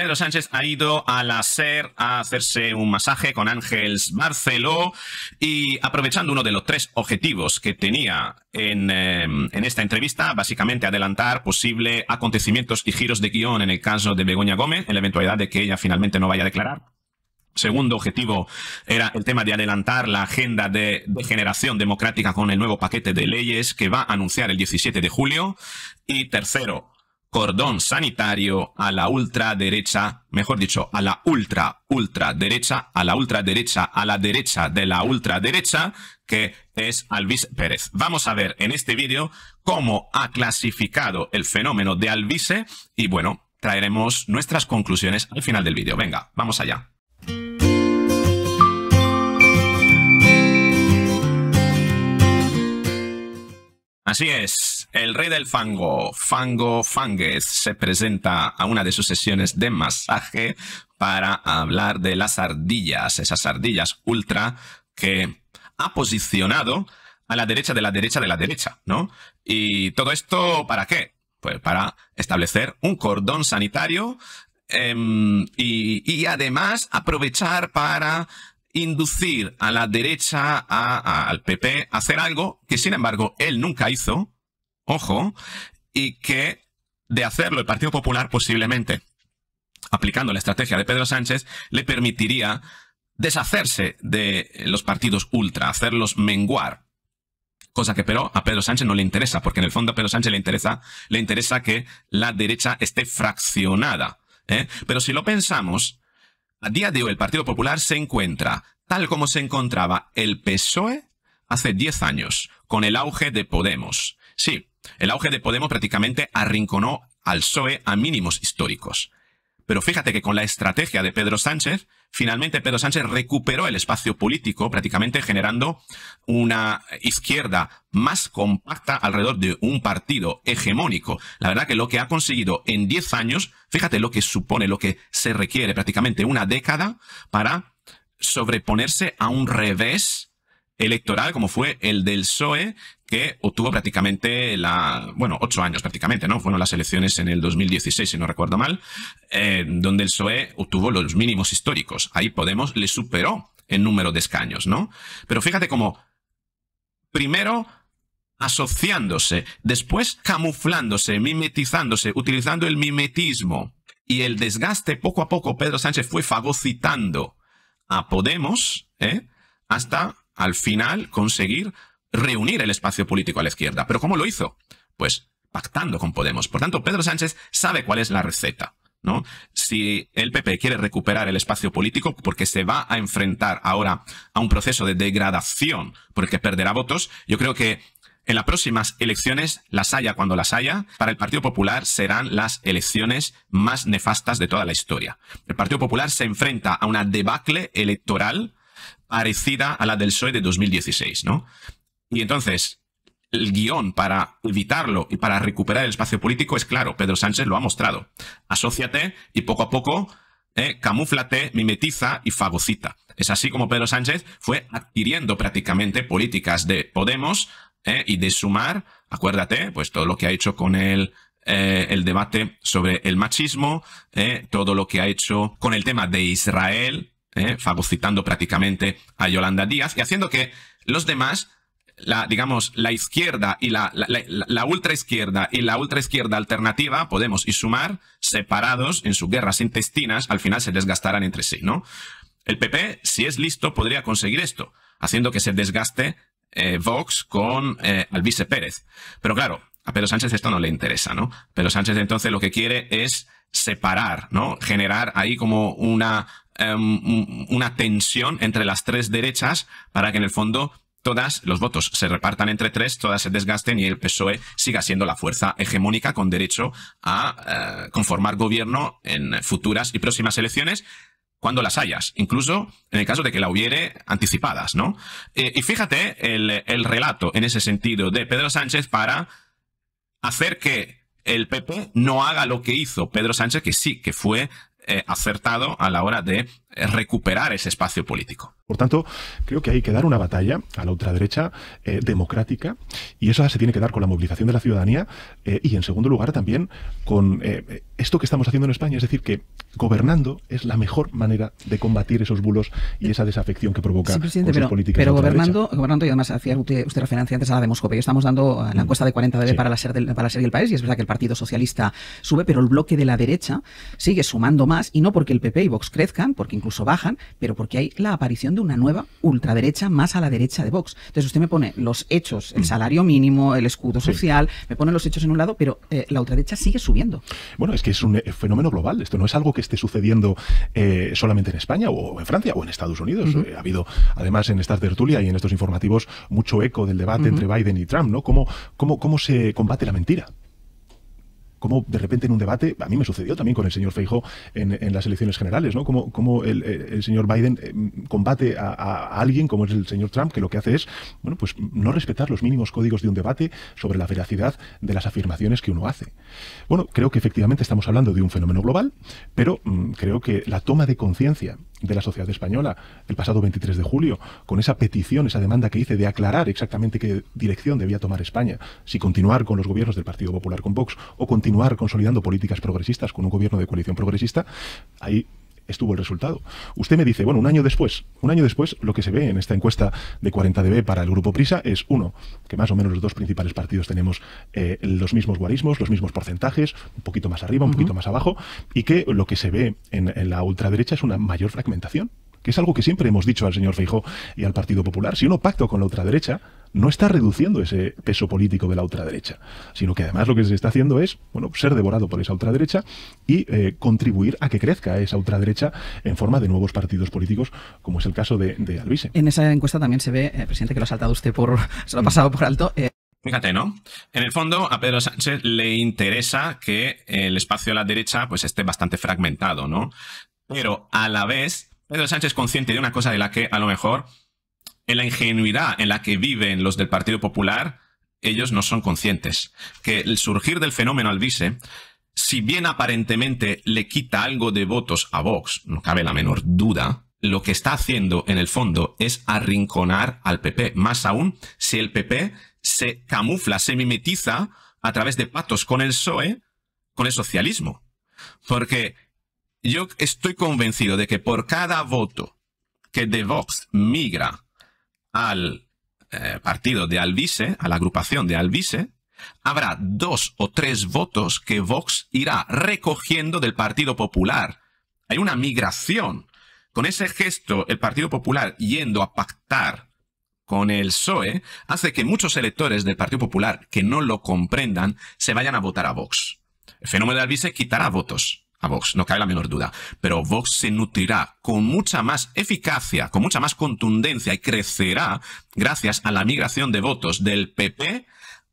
Pedro Sánchez ha ido a la SER a hacerse un masaje con Ángels Barceló y aprovechando uno de los tres objetivos que tenía eh, en, esta entrevista, básicamente adelantar posible acontecimientos y giros de guión en el caso de Begoña Gómez, en la eventualidad de que ella finalmente no vaya a declarar. Segundo objetivo era el tema de adelantar la agenda de, de generación democrática con el nuevo paquete de leyes que va a anunciar el 17 de julio. Y tercero, cordón sanitario a la ultraderecha, mejor dicho, a la ultra, ultraderecha, a la ultraderecha, a la derecha de la ultraderecha, que es Alvis Pérez. Vamos a ver en este vídeo cómo ha clasificado el fenómeno de Alvise y bueno, traeremos nuestras conclusiones al final del vídeo. Venga, vamos allá. Así es, el rey del fango, Fango Fanges, se presenta a una de sus sesiones de masaje para hablar de las ardillas, esas ardillas ultra que ha posicionado a la derecha de la derecha de la derecha, ¿no? ¿Y todo esto para qué? Pues para establecer un cordón sanitario em, y, además aprovechar para inducir a la derecha, a, al PP, a hacer algo que sin embargo él nunca hizo, ojo, y que de hacerlo el Partido Popular posiblemente, aplicando la estrategia de Pedro Sánchez, le permitiría deshacerse de los partidos ultra, hacerlos menguar. Cosa que pero a Pedro Sánchez no le interesa, porque en el fondo a Pedro Sánchez le interesa, le interesa que la derecha esté fraccionada. ¿eh? Pero si lo pensamos, a día de hoy el Partido Popular se encuentra tal como se encontraba el PSOE hace 10 años, con el auge de Podemos. Sí, el auge de Podemos prácticamente arrinconó al PSOE a mínimos históricos. Pero fíjate que con la estrategia de Pedro Sánchez, finalmente Pedro Sánchez recuperó el espacio político, prácticamente generando una izquierda más compacta alrededor de un partido hegemónico. La verdad que lo que ha conseguido en 10 años, fíjate lo que supone, lo que se requiere prácticamente una década para sobreponerse a un revés electoral como fue el del PSOE, que obtuvo prácticamente la, bueno, ocho años prácticamente, ¿no? Fueron las elecciones en el 2016, si no recuerdo mal, donde el PSOE obtuvo los mínimos históricos. Ahí Podemos le superó en número de escaños, ¿no? Pero fíjate cómo, primero, asociándose, después camuflándose, mimetizándose, utilizando el mimetismo y el desgaste poco a poco, Pedro Sánchez fue fagocitando a Podemos, ¿eh? hasta al final conseguir reunir el espacio político a la izquierda. ¿Pero cómo lo hizo? Pues pactando con Podemos. Por tanto, Pedro Sánchez sabe cuál es la receta. ¿No? Si el PP quiere recuperar el espacio político porque se va a enfrentar ahora a un proceso de degradación porque perderá votos, yo creo que en las próximas elecciones, las haya cuando las haya, para el Partido Popular serán las elecciones más nefastas de toda la historia. El Partido Popular se enfrenta a una debacle electoral parecida a la del PSOE de 2016, ¿no? Y entonces, el guión para evitarlo y para recuperar el espacio político es claro, Pedro Sánchez lo ha mostrado. Asociate y poco a poco eh, camuflate, mimetiza y fagocita. Es así como Pedro Sánchez fue adquiriendo prácticamente políticas de Podemos eh, y de sumar, acuérdate, pues todo lo que ha hecho con el, eh, el debate sobre el machismo, eh, todo lo que ha hecho con el tema de Israel, eh, fagocitando prácticamente a Yolanda Díaz y haciendo que los demás, la, digamos, la izquierda y la, la, la ultraizquierda y la ultraizquierda alternativa, Podemos y Sumar, separados en sus guerras intestinas, al final se desgastarán entre sí, ¿no? El PP, si es listo, podría conseguir esto, haciendo que se desgaste eh, Vox con eh, Alvise Pérez. Pero claro, a Pedro Sánchez esto no le interesa, ¿no? Pedro Sánchez entonces lo que quiere es separar, ¿no? Generar ahí como una, Em, una tensión entre las tres derechas para que en el fondo todas los votos se repartan entre tres, todas se desgasten y el PSOE siga siendo la fuerza hegemónica con derecho a eh, conformar gobierno en futuras y próximas elecciones cuando las hayas, incluso en el caso de que la hubiere anticipadas, ¿no? Eh, y fíjate el, el relato en ese sentido de Pedro Sánchez para hacer que el PP no haga lo que hizo Pedro Sánchez, que sí, que fue eh, acertado a la hora de eh, recuperar ese espacio político. Por tanto, creo que hay que dar una batalla a la ultraderecha eh, democrática y eso se tiene que dar con la movilización de la ciudadanía eh, y, en segundo lugar, también con esto que estamos haciendo en España, es decir, que gobernando es la mejor manera de combatir esos bulos y esa desafección que provoca la política pero, Pero gobernando, y además hacía usted, referencia antes a la de estamos dando la mm. encuesta de 40 de para, la para la serie del país y es verdad que el Partido Socialista sube, pero el bloque de la derecha sigue sumando más y no porque el PP y Vox crezcan, porque incluso bajan, pero porque hay la aparición de una nueva ultraderecha más a la derecha de Vox. Entonces usted me pone los hechos, el mm. salario mínimo, el escudo social, me pone los hechos en un lado, pero eh, la ultraderecha sigue subiendo. Bueno, es que es un eh, fenómeno global. Esto no es algo que esté sucediendo eh, solamente en España o en Francia o en Estados Unidos. ha habido, además, en estas tertulia y en estos informativos, mucho eco del debate entre Biden y Trump, ¿no? cómo se combate la mentira? cómo de repente en un debate, a mí me sucedió también con el señor Feijo en, las elecciones generales, ¿no? Cómo, el, señor Biden eh, combate a, alguien como es el señor Trump, que lo que hace es, bueno, pues no respetar los mínimos códigos de un debate sobre la veracidad de las afirmaciones que uno hace. Bueno, creo que efectivamente estamos hablando de un fenómeno global, pero mm, creo que la toma de conciencia de la sociedad española el pasado 23 de julio, con esa petición, esa demanda que hice de aclarar exactamente qué dirección debía tomar España, si continuar con los gobiernos del Partido Popular con Vox o continuar consolidando políticas progresistas con un gobierno de coalición progresista, ahí estuvo el resultado. Usted me dice, bueno, un año después, un año después lo que se ve en esta encuesta de 40 dB para el grupo Prisa es, uno, que más o menos los dos principales partidos tenemos eh, los mismos guarismos, los mismos porcentajes, un poquito más arriba, un poquito más abajo, y que lo que se ve en, en la ultraderecha es una mayor fragmentación que es algo que siempre hemos dicho al señor Feijó y al Partido Popular. Si uno pacto con la ultraderecha, no está reduciendo ese peso político de la ultraderecha, sino que además lo que se está haciendo es bueno, ser devorado por esa ultraderecha y eh, contribuir a que crezca esa ultraderecha en forma de nuevos partidos políticos, como es el caso de, de Alvise. En esa encuesta también se ve, eh, presidente, que lo ha saltado usted por, se lo ha pasado por alto. Eh. Fíjate, ¿no? En el fondo, a Pedro Sánchez le interesa que el espacio de la derecha pues, esté bastante fragmentado, ¿no? Pero a la vez, Pedro Sánchez es consciente de una cosa de la que a lo mejor en la ingenuidad en la que viven los del Partido Popular, ellos no son conscientes. Que el surgir del fenómeno Alvise, si bien aparentemente le quita algo de votos a Vox, no cabe la menor duda, lo que está haciendo en el fondo es arrinconar al PP. Más aún, si el PP se camufla, se mimetiza a través de patos con el PSOE, con el socialismo. Porque yo estoy convencido de que por cada voto que de Vox migra al eh, partido de Alvise, a la agrupación de Alvise, habrá dos o tres votos que Vox irá recogiendo del Partido Popular. Hay una migración. Con ese gesto, el Partido Popular yendo a pactar con el PSOE hace que muchos electores del Partido Popular que no lo comprendan se vayan a votar a Vox. El fenómeno de Alvise quitará votos a Vox, no cabe la menor duda. Pero Vox se nutrirá con mucha más eficacia, con mucha más contundencia y crecerá gracias a la migración de votos del PP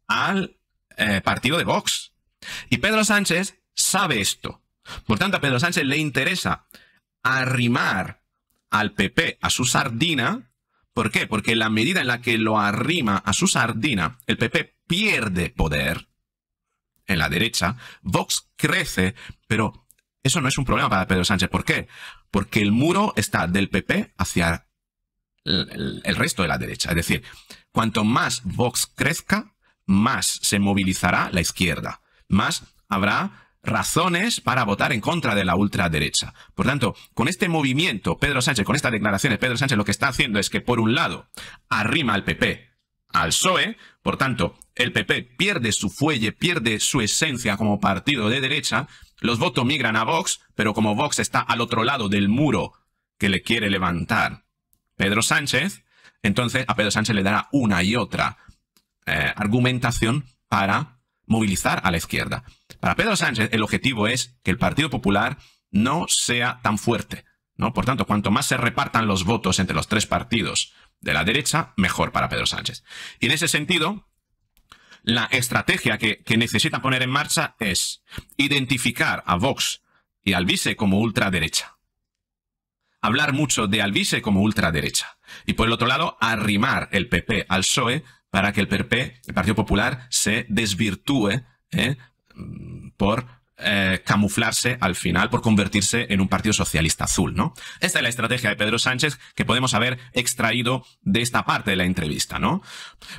al eh, partido de Vox. Y Pedro Sánchez sabe esto. Por tanto, a Pedro Sánchez le interesa arrimar al PP a su sardina. ¿Por qué? Porque la medida en la que lo arrima a su sardina, el PP pierde poder en la derecha, Vox crece, pero eso no es un problema para Pedro Sánchez. ¿Por qué? Porque el muro está del PP hacia el, resto de la derecha. Es decir, cuanto más Vox crezca, más se movilizará la izquierda, más habrá razones para votar en contra de la ultraderecha. Por tanto, con este movimiento, Pedro Sánchez, con estas declaraciones, Pedro Sánchez lo que está haciendo es que, por un lado, arrima al PP al PSOE, por tanto, el PP pierde su fuelle, pierde su esencia como partido de derecha, los votos migran a Vox, pero como Vox está al otro lado del muro que le quiere levantar Pedro Sánchez, entonces a Pedro Sánchez le dará una y otra eh, argumentación para movilizar a la izquierda. Para Pedro Sánchez el objetivo es que el Partido Popular no sea tan fuerte. ¿no? Por tanto, cuanto más se repartan los votos entre los tres partidos de la derecha, mejor para Pedro Sánchez. Y en ese sentido, la estrategia que, necesita poner en marcha es identificar a Vox y Alvise como ultraderecha. Hablar mucho de Alvise como ultraderecha. Y por el otro lado, arrimar el PP al PSOE para que el PP, el Partido Popular, se desvirtúe ¿eh? mm, por eh, camuflarse al final por convertirse en un partido socialista azul, ¿no? Esta es la estrategia de Pedro Sánchez que podemos haber extraído de esta parte de la entrevista, ¿no?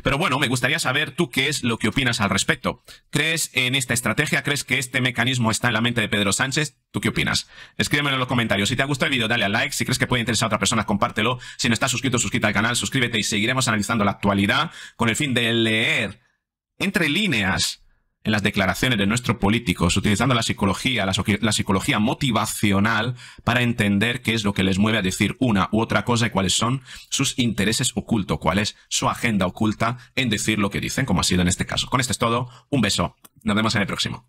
Pero bueno, me gustaría saber tú qué es lo que opinas al respecto. ¿Crees en esta estrategia? ¿Crees que este mecanismo está en la mente de Pedro Sánchez? ¿Tú qué opinas? Escríbeme en los comentarios. Si te ha gustado el vídeo, dale a like. Si crees que puede interesar a otra persona, compártelo. Si no estás suscrito, suscríbete al canal, suscríbete y seguiremos analizando la actualidad con el fin de leer entre líneas en las declaraciones de nuestros políticos, utilizando la psicología, la, psicología motivacional para entender qué es lo que les mueve a decir una u otra cosa y cuáles son sus intereses ocultos, cuál es su agenda oculta en decir lo que dicen, como ha sido en este caso. Con esto es todo, un beso, nos vemos en el próximo.